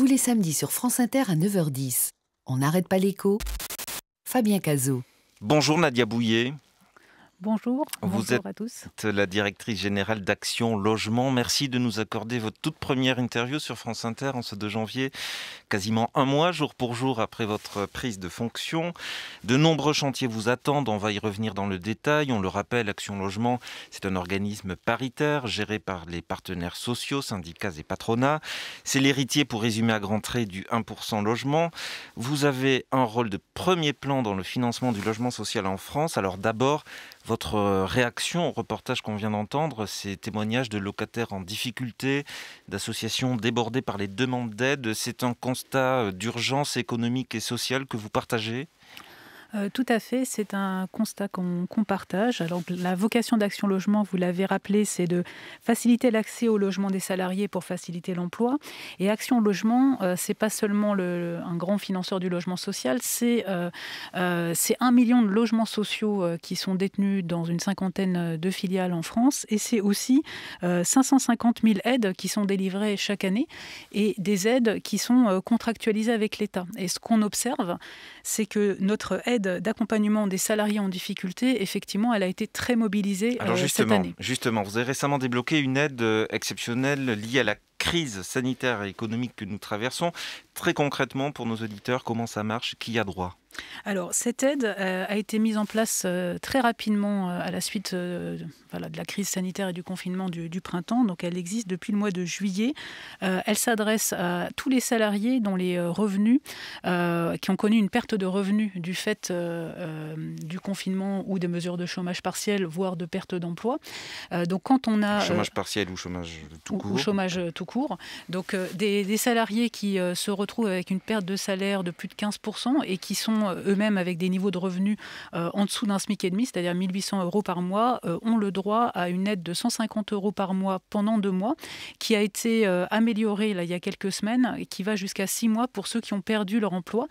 tous les samedis sur France Inter à 9h10. On n'arrête pas l'écho. Fabien Cazot. Bonjour Nadia Bouillet. Bonjour, vous bonjour êtes à tous. la directrice générale d'Action Logement. Merci de nous accorder votre toute première interview sur France Inter en ce 2 janvier, quasiment un mois jour pour jour après votre prise de fonction. De nombreux chantiers vous attendent, on va y revenir dans le détail. On le rappelle, Action Logement, c'est un organisme paritaire géré par les partenaires sociaux, syndicats et patronats. C'est l'héritier, pour résumer à grands traits, du 1% logement. Vous avez un rôle de premier plan dans le financement du logement social en France. Alors d'abord, votre euh, réaction au reportage qu'on vient d'entendre, ces témoignages de locataires en difficulté, d'associations débordées par les demandes d'aide, c'est un constat euh, d'urgence économique et sociale que vous partagez euh, tout à fait, c'est un constat qu'on partage. Alors, la vocation d'Action Logement, vous l'avez rappelé, c'est de faciliter l'accès au logement des salariés pour faciliter l'emploi. Et Action Logement, euh, c'est pas seulement un grand financeur du logement social, c'est euh, euh un million de logements sociaux qui sont détenus dans une cinquantaine de filiales en France. Et c'est aussi 550 000 aides qui sont délivrées chaque année et des aides qui sont contractualisées avec l'État. Et ce qu'on observe, c'est que notre aide d'accompagnement des salariés en difficulté, effectivement, elle a été très mobilisée Alors euh, cette année. Justement, vous avez récemment débloqué une aide euh, exceptionnelle liée à la crise sanitaire et économique que nous traversons. Très concrètement, pour nos auditeurs, comment ça marche Qui a droit alors, cette aide euh, a été mise en place euh, très rapidement euh, à la suite de la crise sanitaire et du confinement du, printemps. Donc, elle existe depuis le mois de juillet. elle s'adresse à tous les salariés dont les revenus, qui ont connu une perte de revenus du fait du confinement ou des mesures de chômage partiel, voire de perte d'emploi. donc, quand on a. chômage partiel ou chômage tout Ou chômage tout court donc euh, des, salariés qui euh, se retrouvent avec une perte de salaire de plus de 15% et qui sont euh, eux-mêmes avec des niveaux de revenus en dessous d'un SMIC et demi, c'est-à-dire 1800 euros par mois, ont le droit à une aide de 150 euros par mois pendant deux mois, qui a été améliorée là, il y a quelques semaines et qui va jusqu'à six mois pour ceux qui ont perdu leur emploi.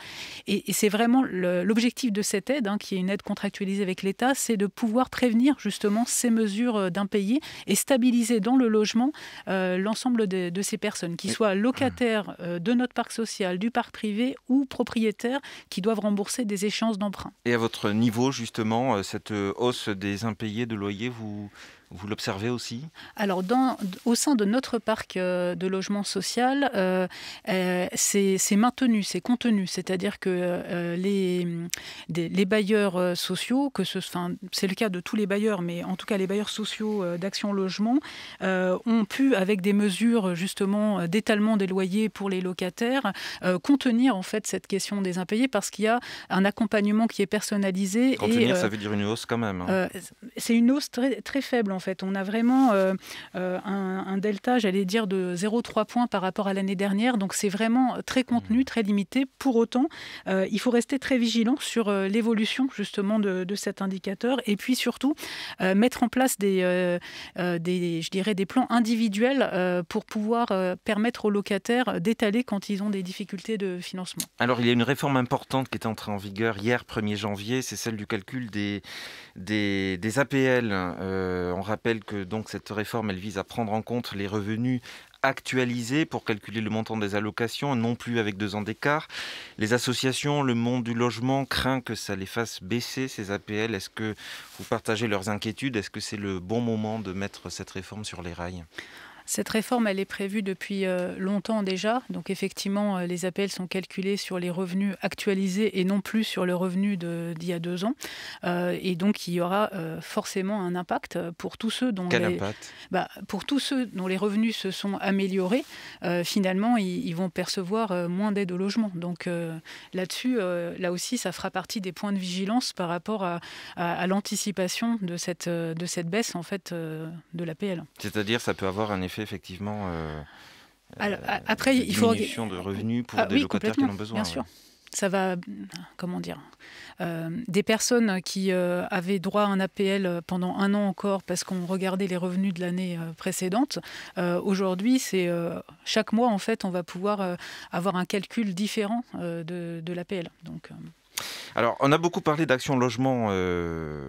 Et, c'est vraiment l'objectif de cette aide, hein, qui est une aide contractualisée avec l'État, c'est de pouvoir prévenir justement ces mesures d'impayés et stabiliser dans le logement l'ensemble des de, ces personnes, qui soient locataires euh, de notre parc social, du parc privé ou propriétaires qui doivent rembourser des échéances d'emprunt. Et à votre niveau, justement, euh, cette euh, hausse des impayés de loyers, vous, vous l'observez aussi Alors, au sein de notre parc euh, de logement social, euh, euh, c'est maintenu, c'est contenu. C'est-à-dire que les, bailleurs sociaux, que c'est le cas de tous les bailleurs, mais en tout cas les bailleurs sociaux d'Action Logement, ont pu, avec des mesures justement d'étalement des loyers pour les locataires, contenir en fait cette question des impayés parce qu'il y a un accompagnement qui est personnalisé. Contenir, ça veut dire une hausse quand même. Hein. c'est une hausse très, très faible en fait. On a vraiment euh, euh, un, delta, j'allais dire, de 0,3 points par rapport à l'année dernière. Donc c'est vraiment très contenu, mmh. très limité. Pour autant, euh, il faut rester très vigilant sur l'évolution justement de, cet indicateur et puis surtout mettre en place des, je dirais, des plans individuels pour pouvoir permettre aux locataires d'étaler quand ils ont des difficultés de financement. Alors il y a une réforme importante qui est entrée en vigueur hier, 1er janvier, c'est celle du calcul des, des, APL. Euh, je rappelle que donc cette réforme, elle vise à prendre en compte les revenus actualisés pour calculer le montant des allocations, non plus avec deux ans d'écart. Les associations, le monde du logement craint que ça les fasse baisser, ces APL. Est-ce que vous partagez leurs inquiétudes Est-ce que c'est le bon moment de mettre cette réforme sur les rails cette réforme, elle est prévue depuis euh, longtemps déjà. Donc effectivement, euh, les appels sont calculés sur les revenus actualisés et non plus sur le revenu d'il y a deux ans. Euh, et donc il y aura forcément un impact pour tous ceux dont les, bah, pour tous ceux dont les revenus se sont améliorés. finalement, ils, vont percevoir moins d'aide au logement. Donc là-dessus, là aussi, ça fera partie des points de vigilance par rapport à, l'anticipation de cette baisse en fait de l'APL. C'est-à-dire, ça peut avoir un effet effectivement. Euh, euh après, il faut. de revenus pour ah des locataires qui en ont besoin. Bien sûr. Ça va, comment dire, euh, des personnes qui euh, avaient droit à un APL pendant un an encore parce qu'on regardait les revenus de l'année précédente. Aujourd'hui, c'est chaque mois en fait, on va pouvoir avoir un calcul différent de, de l'APL. Donc. Alors, on a beaucoup parlé d'action logement euh,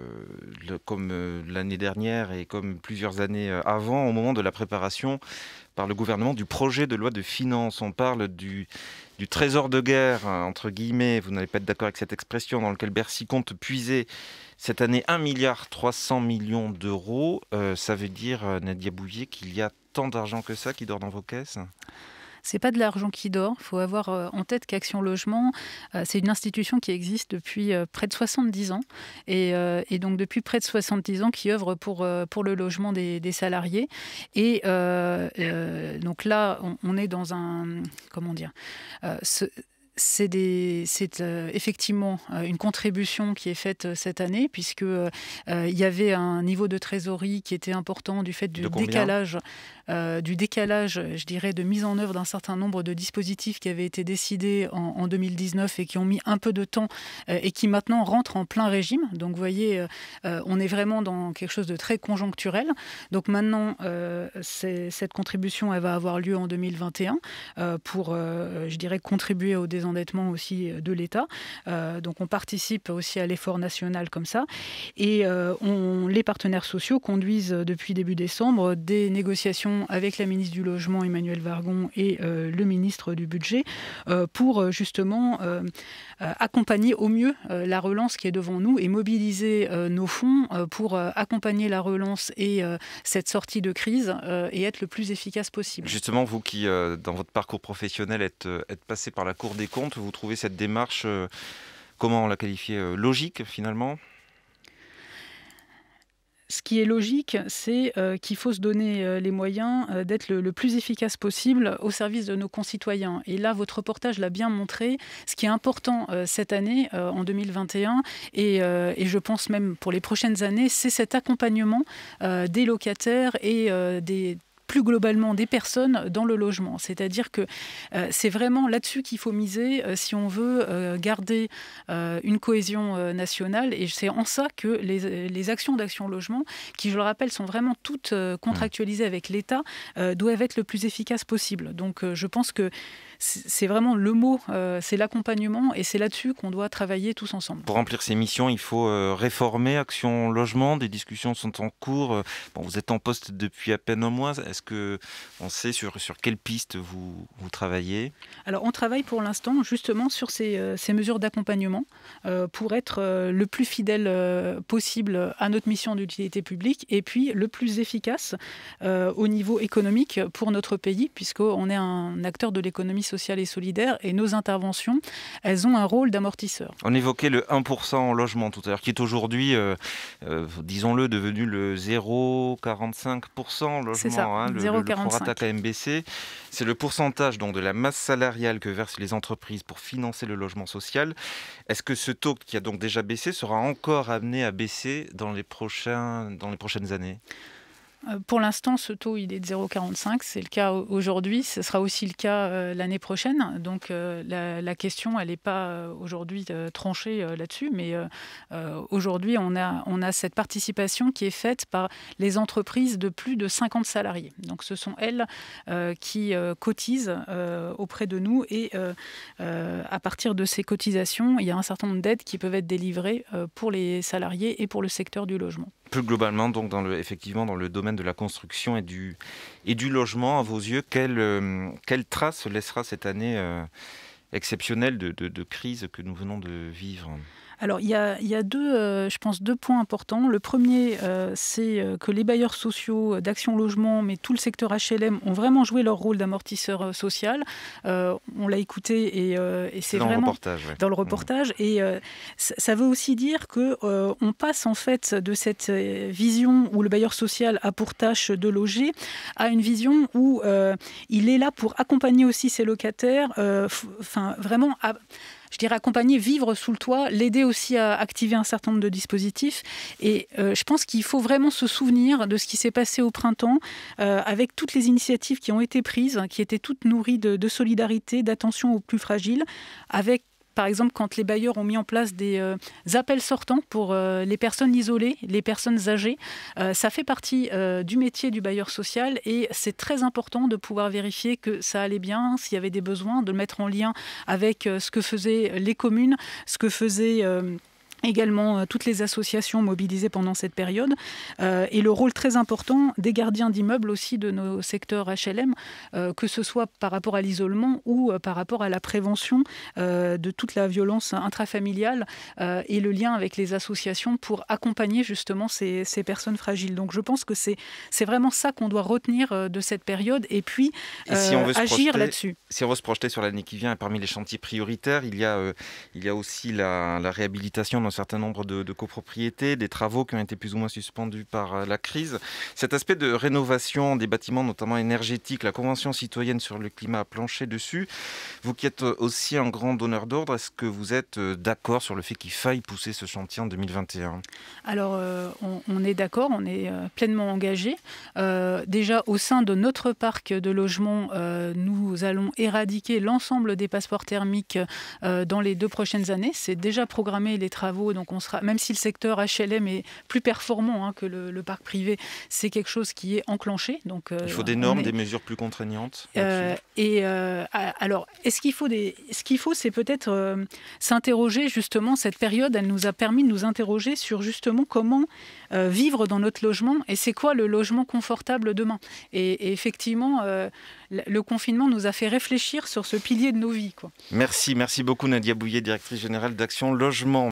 comme euh, l'année dernière et comme plusieurs années euh, avant, au moment de la préparation par le gouvernement du projet de loi de finances. On parle du, trésor de guerre, hein, entre guillemets, vous n'allez pas être d'accord avec cette expression, dans lequel Bercy compte puiser cette année 1,3 milliard millions d'euros. ça veut dire, Nadia Bouvier, qu'il y a tant d'argent que ça qui dort dans vos caisses c'est pas de l'argent qui dort. Il faut avoir euh, en tête qu'Action Logement, euh, c'est une institution qui existe depuis euh, près de 70 ans et, donc depuis près de 70 ans qui œuvre pour, pour le logement des, salariés. Et donc là, on, est dans un comment dire c'est euh, effectivement euh, une contribution qui est faite euh, cette année, puisqu'il il y avait un niveau de trésorerie qui était important du fait du décalage, du décalage, je dirais, de mise en œuvre d'un certain nombre de dispositifs qui avaient été décidés en, en 2019 et qui ont mis un peu de temps et qui maintenant rentrent en plein régime. Donc, vous voyez, on est vraiment dans quelque chose de très conjoncturel. Donc maintenant, cette contribution, elle va avoir lieu en 2021 pour, je dirais, contribuer au désengagement désendettement aussi euh, de l'État. Euh, donc on participe aussi à l'effort national comme ça. Et euh, on, les partenaires sociaux conduisent depuis début décembre des négociations avec la ministre du Logement, Emmanuel Vargon, et le ministre du Budget pour justement accompagner au mieux la relance qui est devant nous et mobiliser nos fonds pour accompagner la relance et cette sortie de crise et être le plus efficace possible. Justement, vous qui, dans votre parcours professionnel, êtes, êtes passé par la Cour des compte. vous trouvez cette démarche, euh, comment on la qualifier, euh, logique finalement ce qui est logique, c'est euh, qu'il faut se donner les moyens d'être le, plus efficace possible au service de nos concitoyens. Et là, votre reportage l'a bien montré. Ce qui est important cette année, en 2021, et, je pense même pour les prochaines années, c'est cet accompagnement des locataires et des plus globalement des personnes dans le logement. C'est-à-dire que euh, c'est vraiment là-dessus qu'il faut miser euh, si on veut euh, garder une cohésion nationale. Et c'est en ça que les, actions d'Action Logement, qui je le rappelle sont vraiment toutes contractualisées avec l'État, doivent être le plus efficaces possible. Donc je pense que c'est vraiment le mot, c'est l'accompagnement et c'est là-dessus qu'on doit travailler tous ensemble. Pour remplir ces missions, il faut réformer Action Logement. Des discussions sont en cours. Bon, vous êtes en poste depuis à peine un mois est que on sait sur, sur quelle piste vous, vous travaillez Alors, on travaille pour l'instant justement sur ces, euh, mesures d'accompagnement euh, pour être euh, le plus fidèle possible à notre mission d'utilité publique et puis le plus efficace au niveau économique pour notre pays, puisqu'on est un acteur de l'économie sociale et solidaire et nos interventions, elles ont un rôle d'amortisseur. On évoquait le 1% en logement tout à l'heure, qui est aujourd'hui, disons-le, devenu le 0,45% logement. Hein, le le, le, C'est le pourcentage donc, de la masse salariale que versent les entreprises pour financer le logement social. Est-ce que ce taux qui a donc déjà baissé sera encore amené à baisser dans les prochaines années euh, pour l'instant, ce taux, il est de 0,45. C'est le cas aujourd'hui. Ce sera aussi le cas euh, l'année prochaine. Donc euh, la, question, elle n'est pas aujourd'hui tranchée là-dessus. Mais aujourd'hui, on a, on a cette participation qui est faite par les entreprises de plus de 50 salariés. Donc ce sont elles qui cotisent auprès de nous. Et à partir de ces cotisations, il y a un certain nombre d'aides qui peuvent être délivrées pour les salariés et pour le secteur du logement plus globalement, donc dans le, effectivement, dans le domaine de la construction et du, et du logement, à vos yeux, quelle, euh, trace laissera cette année euh, exceptionnelle de, crise que nous venons de vivre alors, il y a, deux, euh, je pense, deux points importants. Le premier, euh, c'est euh, que les bailleurs sociaux d'Action Logement, mais tout le secteur HLM, ont vraiment joué leur rôle d'amortisseur social. on l'a écouté et, c'est vraiment dans le mhm. reportage. Et ça veut aussi dire que on passe en fait de cette vision où le bailleur social a pour tâche de loger à une vision où il est là pour accompagner aussi ses locataires, enfin vraiment je dirais, accompagner, vivre sous le toit, l'aider aussi à activer un certain nombre de dispositifs. Et euh, je pense qu'il faut vraiment se souvenir de ce qui s'est passé au printemps, euh, avec toutes les initiatives qui ont été prises, hein, qui étaient toutes nourries de, de solidarité, d'attention aux plus fragiles, avec par exemple, quand les bailleurs ont mis en place des euh, appels sortants pour euh, les personnes isolées, les personnes âgées, euh, ça fait partie du métier du bailleur social et c'est très important de pouvoir vérifier que ça allait bien, s'il y avait des besoins, de le mettre en lien avec ce que faisaient les communes, ce que faisaient également euh, toutes les associations mobilisées pendant cette période euh, et le rôle très important des gardiens d'immeubles aussi de nos secteurs HLM, euh, que ce soit par rapport à l'isolement ou par rapport à la prévention de toute la violence intrafamiliale et le lien avec les associations pour accompagner justement ces, ces personnes fragiles. Donc je pense que c'est vraiment ça qu'on doit retenir de cette période et puis agir là-dessus. Si on veut se projeter sur l'année qui vient, parmi les chantiers prioritaires, il y a, il y a aussi la, la réhabilitation dans un certain nombre de, copropriétés, des travaux qui ont été plus ou moins suspendus par euh, la crise. Cet aspect de rénovation des bâtiments, notamment énergétiques, la Convention citoyenne sur le climat a planché dessus. Vous qui êtes euh, aussi un grand donneur d'ordre, est-ce que vous êtes euh, d'accord sur le fait qu'il faille pousser ce chantier en 2021 Alors, on, est d'accord, on est pleinement engagé. déjà, au sein de notre parc de logements, nous allons éradiquer l'ensemble des passeports thermiques dans les deux prochaines années. C'est déjà programmé les travaux donc on sera, même si le secteur HLM est plus performant hein, que le, parc privé, c'est quelque chose qui est enclenché. Donc, euh, il faut des normes, des mesures plus contraignantes. Euh, et euh, alors, est-ce qu'il faut des... ce qu'il faut, c'est peut-être s'interroger justement. Cette période, elle nous a permis de nous interroger sur justement comment vivre dans notre logement et c'est quoi le logement confortable demain. Et, effectivement, le confinement nous a fait réfléchir sur ce pilier de nos vies. Quoi. Merci, merci beaucoup Nadia Bouillet, directrice générale d'Action Logement.